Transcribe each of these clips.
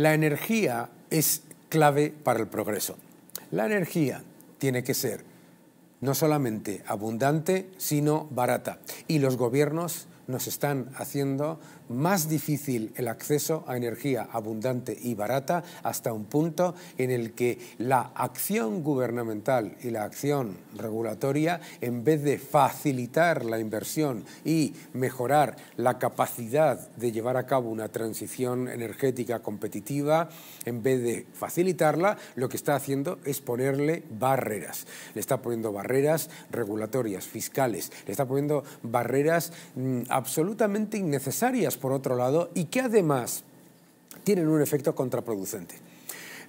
La energía es clave para el progreso. La energía tiene que ser no solamente abundante, sino barata. Y los gobiernos nos están haciendo más difícil el acceso a energía abundante y barata hasta un punto en el que la acción gubernamental y la acción regulatoria, en vez de facilitar la inversión y mejorar la capacidad de llevar a cabo una transición energética competitiva, en vez de facilitarla, lo que está haciendo es ponerle barreras. Le está poniendo barreras regulatorias, fiscales, le está poniendo barreras mm, absolutamente innecesarias por otro lado, y que además tienen un efecto contraproducente.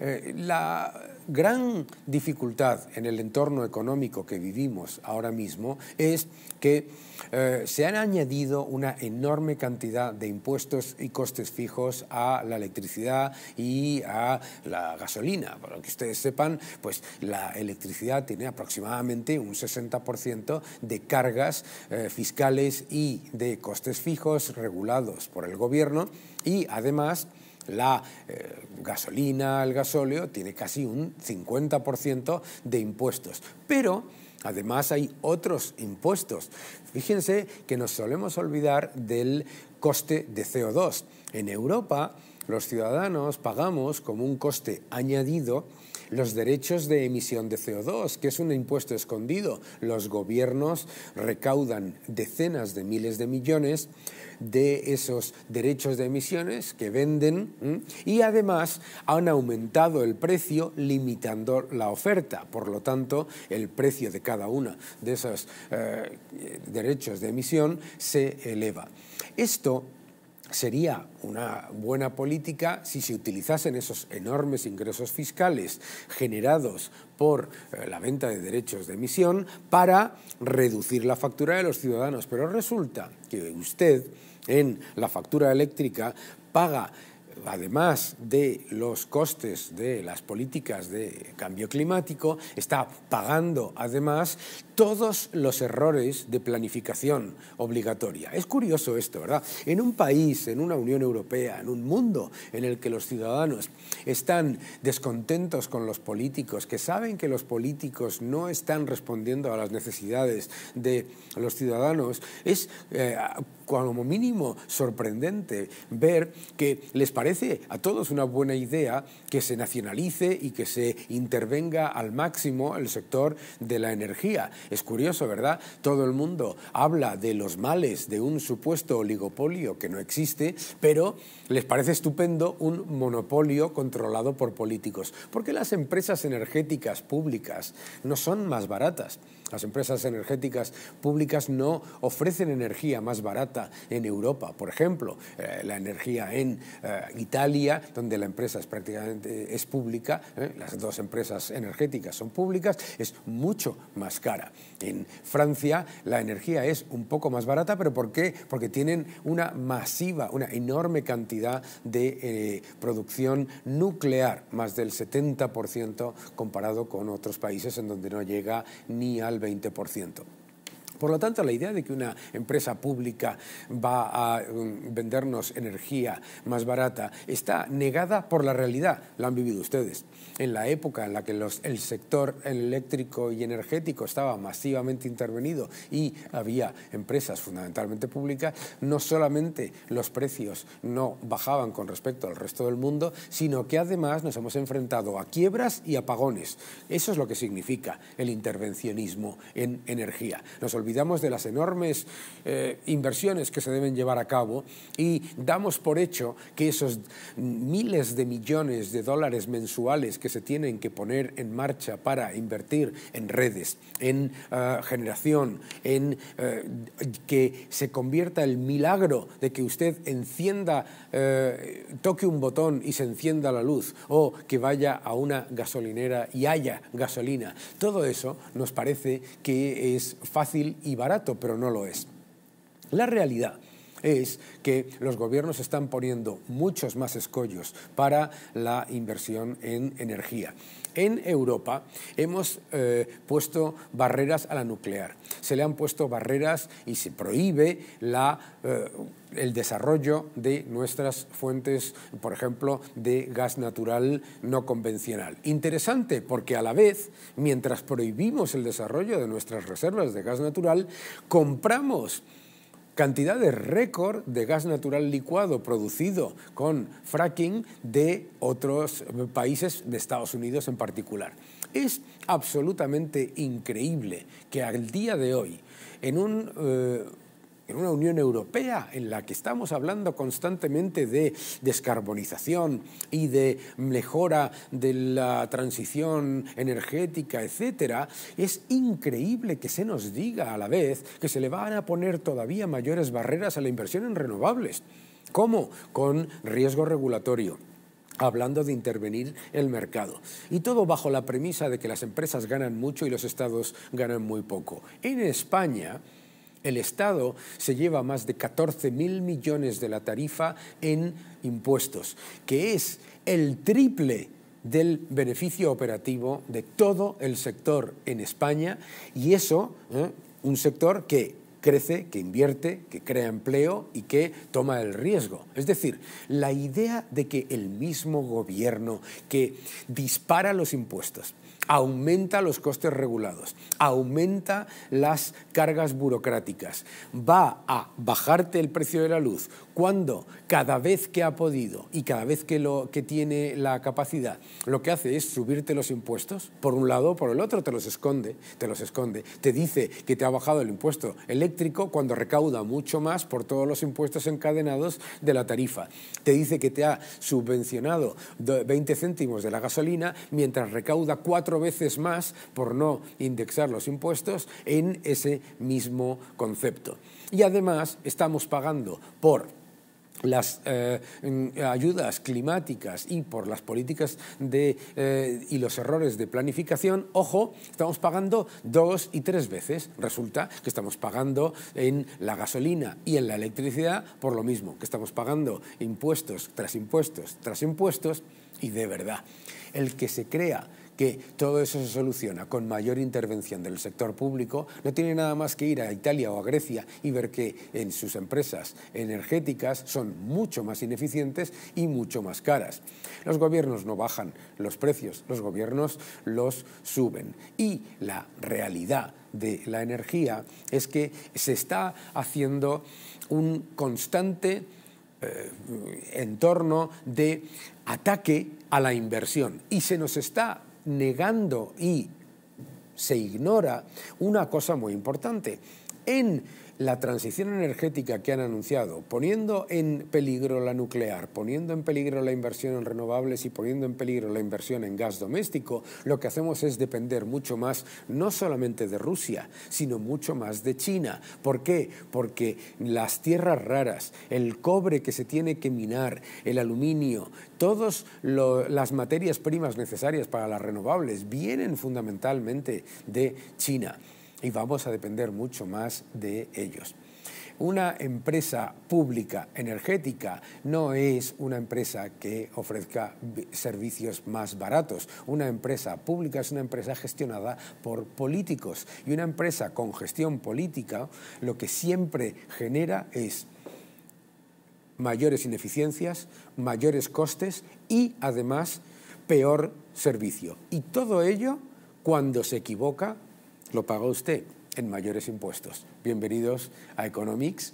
Eh, la gran dificultad en el entorno económico que vivimos ahora mismo es que eh, se han añadido una enorme cantidad de impuestos y costes fijos a la electricidad y a la gasolina. Para que ustedes sepan, pues la electricidad tiene aproximadamente un 60% de cargas eh, fiscales y de costes fijos regulados por el gobierno y además la eh, gasolina, el gasóleo, tiene casi un 50% de impuestos. Pero Además hay otros impuestos. Fíjense que nos solemos olvidar del coste de CO2. En Europa los ciudadanos pagamos como un coste añadido los derechos de emisión de CO2, que es un impuesto escondido. Los gobiernos recaudan decenas de miles de millones de esos derechos de emisiones que venden y además han aumentado el precio limitando la oferta. Por lo tanto, el precio de cada uno de esos eh, derechos de emisión se eleva. Esto sería una buena política si se utilizasen esos enormes ingresos fiscales generados por eh, la venta de derechos de emisión para reducir la factura de los ciudadanos. Pero resulta que usted en la factura eléctrica paga además de los costes de las políticas de cambio climático, está pagando además todos los errores de planificación obligatoria. Es curioso esto, ¿verdad? En un país, en una Unión Europea, en un mundo en el que los ciudadanos están descontentos con los políticos, que saben que los políticos no están respondiendo a las necesidades de los ciudadanos, es eh, como mínimo sorprendente ver que les parece a todos una buena idea que se nacionalice y que se intervenga al máximo el sector de la energía. Es curioso, ¿verdad? Todo el mundo habla de los males de un supuesto oligopolio que no existe, pero les parece estupendo un monopolio controlado por políticos. Porque las empresas energéticas públicas no son más baratas. Las empresas energéticas públicas no ofrecen energía más barata en Europa, por ejemplo, eh, la energía en eh, Italia, donde la empresa es prácticamente eh, es pública, las dos empresas energéticas son públicas, es mucho más cara. En Francia la energía es un poco más barata, pero ¿por qué? Porque tienen una masiva, una enorme cantidad de producción nuclear, más del 70% comparado con otros países en donde no llega ni al 20%. Por lo tanto, la idea de que una empresa pública va a um, vendernos energía más barata está negada por la realidad, la han vivido ustedes. En la época en la que el sector eléctrico y energético estaba masivamente intervenido y había empresas fundamentalmente públicas, no solamente los precios no bajaban con respecto al resto del mundo, sino que además nos hemos enfrentado a quiebras y apagones. Eso es lo que significa el intervencionismo en energía. Nos olvidamos de las enormes eh, inversiones que se deben llevar a cabo y damos por hecho que esos miles de millones de dólares mensuales que se tienen que poner en marcha para invertir en redes, en eh, generación, en eh, que se convierta el milagro de que usted encienda, toque un botón y se encienda la luz, o que vaya a una gasolinera y haya gasolina. Todo eso nos parece que es fácil y barato, pero no lo es. La realidad es que los gobiernos están poniendo muchos más escollos para la inversión en energía. En Europa hemos eh, puesto barreras a la nuclear. Se le han puesto barreras y se prohíbe eh, el desarrollo de nuestras fuentes, por ejemplo, de gas natural no convencional. Interesante porque a la vez, mientras prohibimos el desarrollo de nuestras reservas de gas natural, compramos Cantidad de récord de gas natural licuado producido con fracking de otros países, de Estados Unidos en particular. Es absolutamente increíble que al día de hoy, en un eh, en una Unión Europea en la que estamos hablando constantemente de descarbonización y de mejora de la transición energética, etcétera, es increíble que se nos diga a la vez que se le van a poner todavía mayores barreras a la inversión en renovables. ¿Cómo? Con riesgo regulatorio hablando de intervenir el mercado. Y todo bajo la premisa de que las empresas ganan mucho y los estados ganan muy poco. En España, el Estado se lleva más de 14 mil millones de la tarifa en impuestos, que es el triple del beneficio operativo de todo el sector en España y eso, ¿eh? un sector que crece, que invierte, que crea empleo y que toma el riesgo. Es decir, la idea de que el mismo gobierno que dispara los impuestos, aumenta los costes regulados, aumenta las cargas burocráticas, va a bajarte el precio de la luz cuando cada vez que ha podido y cada vez que, lo, que tiene la capacidad, lo que hace es subirte los impuestos, por un lado, por el otro te los esconde, te los esconde, te dice que te ha bajado el impuesto eléctrico cuando recauda mucho más por todos los impuestos encadenados de la tarifa, te dice que te ha subvencionado 20 céntimos de la gasolina mientras recauda 4 veces más por no indexar los impuestos en ese mismo concepto. Y además estamos pagando por las eh, ayudas climáticas y por las políticas de, eh, y los errores de planificación, ojo, estamos pagando dos y tres veces. Resulta que estamos pagando en la gasolina y en la electricidad por lo mismo, que estamos pagando impuestos tras impuestos tras impuestos y de verdad, el que se crea que todo eso se soluciona con mayor intervención del sector público, no tiene nada más que ir a Italia o a Grecia y ver que en sus empresas energéticas son mucho más ineficientes y mucho más caras. Los gobiernos no bajan los precios, los gobiernos los suben. Y la realidad de la energía es que se está haciendo un constante eh, entorno de ataque a la inversión y se nos está negando y se ignora una cosa muy importante en la transición energética que han anunciado, poniendo en peligro la nuclear, poniendo en peligro la inversión en renovables y poniendo en peligro la inversión en gas doméstico, lo que hacemos es depender mucho más no solamente de Rusia, sino mucho más de China. ¿Por qué? Porque las tierras raras, el cobre que se tiene que minar, el aluminio, todas las materias primas necesarias para las renovables vienen fundamentalmente de China y vamos a depender mucho más de ellos. Una empresa pública energética no es una empresa que ofrezca servicios más baratos. Una empresa pública es una empresa gestionada por políticos y una empresa con gestión política lo que siempre genera es mayores ineficiencias, mayores costes y además peor servicio. Y todo ello cuando se equivoca lo paga usted en mayores impuestos. Bienvenidos a Economics